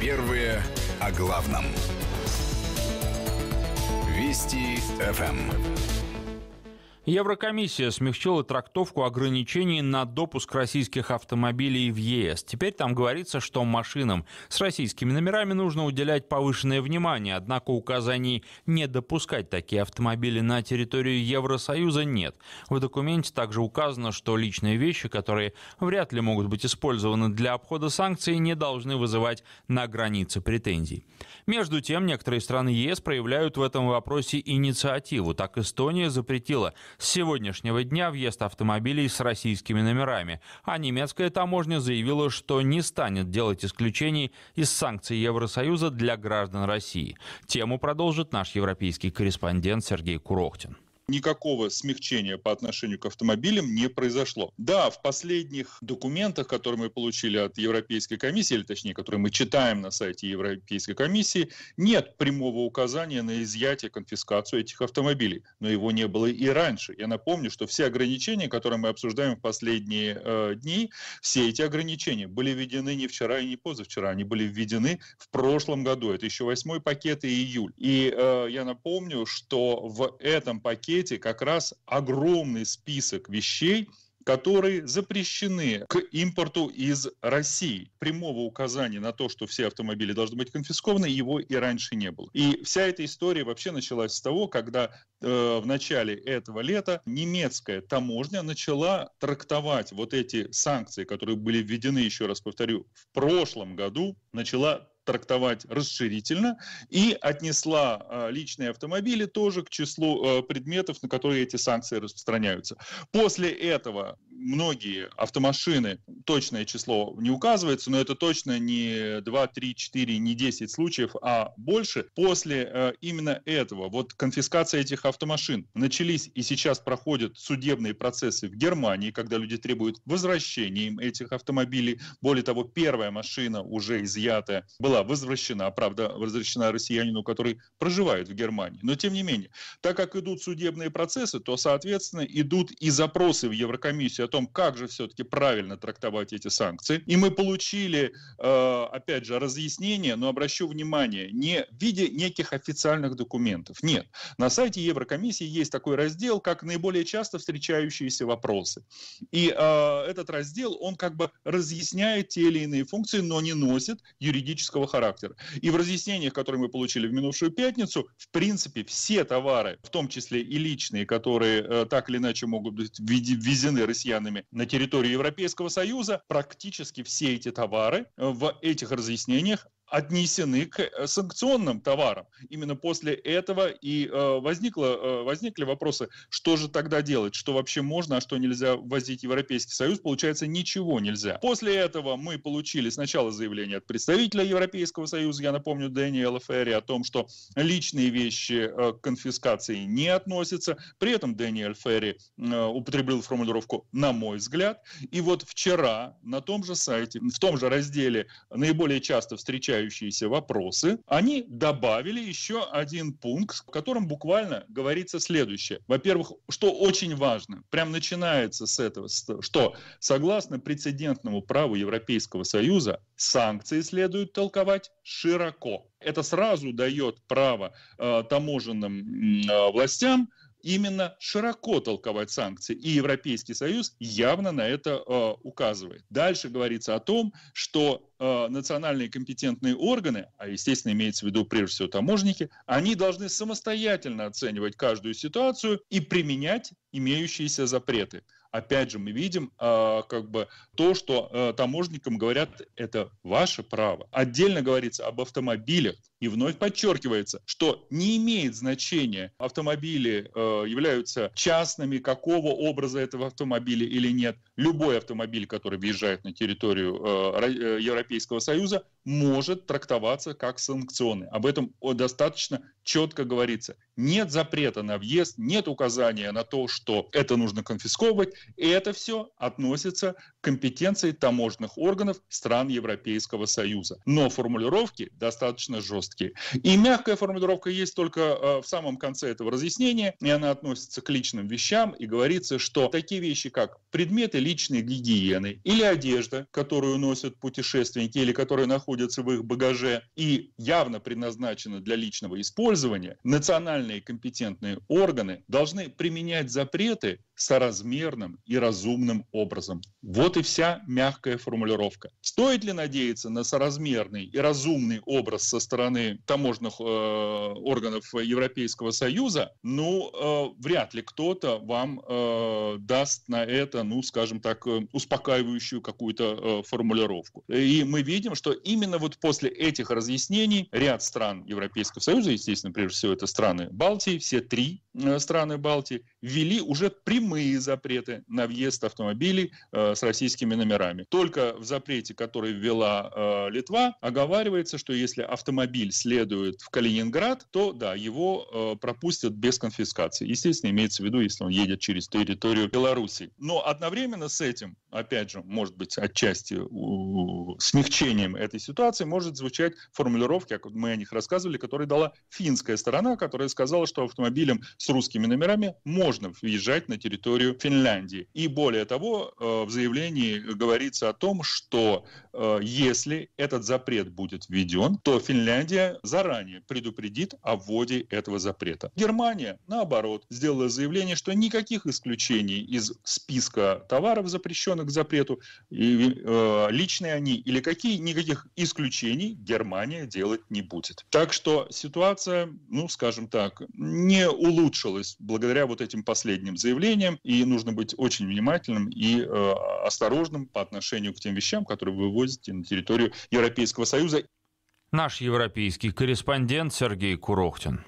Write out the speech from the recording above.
Первые о главном. Вести ФМ. Еврокомиссия смягчила трактовку ограничений на допуск российских автомобилей в ЕС. Теперь там говорится, что машинам с российскими номерами нужно уделять повышенное внимание, однако указаний не допускать такие автомобили на территорию Евросоюза нет. В документе также указано, что личные вещи, которые вряд ли могут быть использованы для обхода санкций, не должны вызывать на границе претензий. Между тем, некоторые страны ЕС проявляют в этом вопросе инициативу. Так Эстония запретила с сегодняшнего дня въезд автомобилей с российскими номерами, а немецкая таможня заявила, что не станет делать исключений из санкций Евросоюза для граждан России. Тему продолжит наш европейский корреспондент Сергей Курохтин никакого смягчения по отношению к автомобилям не произошло. Да, в последних документах, которые мы получили от Европейской комиссии, или точнее, которые мы читаем на сайте Европейской комиссии, нет прямого указания на изъятие, конфискацию этих автомобилей. Но его не было и раньше. Я напомню, что все ограничения, которые мы обсуждаем в последние э, дни, все эти ограничения были введены не вчера и не позавчера, они были введены в прошлом году. Это еще восьмой пакет и июль. И э, я напомню, что в этом пакете пакете как раз огромный список вещей, которые запрещены к импорту из России. Прямого указания на то, что все автомобили должны быть конфискованы, его и раньше не было. И вся эта история вообще началась с того, когда э, в начале этого лета немецкая таможня начала трактовать вот эти санкции, которые были введены, еще раз повторю, в прошлом году, начала трактовать расширительно, и отнесла а, личные автомобили тоже к числу а, предметов, на которые эти санкции распространяются. После этого многие автомашины, точное число не указывается, но это точно не 2, 3, 4, не 10 случаев, а больше. После э, именно этого, вот конфискация этих автомашин начались и сейчас проходят судебные процессы в Германии, когда люди требуют возвращения им этих автомобилей. Более того, первая машина уже изъятая была возвращена, а правда, возвращена россиянину, который проживает в Германии. Но тем не менее, так как идут судебные процессы, то, соответственно, идут и запросы в Еврокомиссию о том, том, как же все-таки правильно трактовать эти санкции. И мы получили, э, опять же, разъяснение, но обращу внимание, не в виде неких официальных документов. Нет. На сайте Еврокомиссии есть такой раздел, как наиболее часто встречающиеся вопросы. И э, этот раздел, он как бы разъясняет те или иные функции, но не носит юридического характера. И в разъяснениях, которые мы получили в минувшую пятницу, в принципе, все товары, в том числе и личные, которые э, так или иначе могут быть ввезены россиянами, странами на территории Европейского Союза, практически все эти товары в этих разъяснениях отнесены к э, санкционным товарам. Именно после этого и э, возникло, э, возникли вопросы, что же тогда делать, что вообще можно, а что нельзя возить в Европейский Союз. Получается, ничего нельзя. После этого мы получили сначала заявление от представителя Европейского Союза, я напомню, Дэниела Ферри, о том, что личные вещи к конфискации не относятся. При этом Дэниэль Ферри употребил формулировку «на мой взгляд». И вот вчера на том же сайте, в том же разделе наиболее часто встречаются повторяющиеся вопросы, они добавили еще один пункт, в котором буквально говорится следующее. Во-первых, что очень важно, прям начинается с этого, что согласно прецедентному праву Европейского Союза, санкции следует толковать широко. Это сразу дает право э, таможенным э, властям именно широко толковать санкции. И Европейский Союз явно на это э, указывает. Дальше говорится о том, что э, национальные компетентные органы, а естественно имеется в виду прежде всего таможенники, они должны самостоятельно оценивать каждую ситуацию и применять имеющиеся запреты опять же, мы видим э, как бы то, что э, таможникам говорят, это ваше право. Отдельно говорится об автомобилях, и вновь подчеркивается, что не имеет значения, автомобили э, являются частными, какого образа этого автомобиля или нет любой автомобиль, который въезжает на территорию э, э, Европейского Союза, может трактоваться как санкционный. Об этом достаточно четко говорится. Нет запрета на въезд, нет указания на то, что это нужно конфисковывать. И это все относится к компетенции таможенных органов стран Европейского Союза. Но формулировки достаточно жесткие. И мягкая формулировка есть только э, в самом конце этого разъяснения, и она относится к личным вещам, и говорится, что такие вещи, как предметы личной гигиены или одежда, которую носят путешественники или которые находятся в их багаже и явно предназначена для личного использования, национальные компетентные органы должны применять запреты соразмерным и разумным образом. Вот и вся мягкая формулировка. Стоит ли надеяться на соразмерный и разумный образ со стороны таможенных э, органов Европейского Союза? Ну, э, вряд ли кто-то вам э, даст на это, ну, скажем так, э, успокаивающую какую-то э, формулировку. И мы видим, что именно вот после этих разъяснений ряд стран Европейского Союза, естественно, прежде всего это страны Балтии, все три Э, страны Балтии ввели уже прямые запреты на въезд автомобилей э, с российскими номерами. Только в запрете, который ввела э, Литва, оговаривается, что если автомобиль следует в Калининград, то да, его пропустят без конфискации. Естественно, имеется в виду, если он едет через территорию Беларуси. Но одновременно с этим, опять же, может быть, отчасти смягчением этой ситуации может звучать формулировки, как мы о них рассказывали, которые дала финская сторона, которая сказала, что автомобилям с с русскими номерами можно въезжать на территорию Финляндии. И более того, э, в заявлении говорится о том, что э, если этот запрет будет введен, то Финляндия заранее предупредит о вводе этого запрета. Германия, наоборот, сделала заявление, что никаких исключений из списка товаров, запрещенных к запрету, э, личные они или какие, никаких исключений Германия делать не будет. Так что ситуация, ну, скажем так, не улучшится улучшилось благодаря вот этим последним заявлениям, и нужно быть очень внимательным и э, осторожным по отношению к тем вещам, которые вы вывозите на территорию Европейского Союза. Наш европейский корреспондент Сергей Курохтин.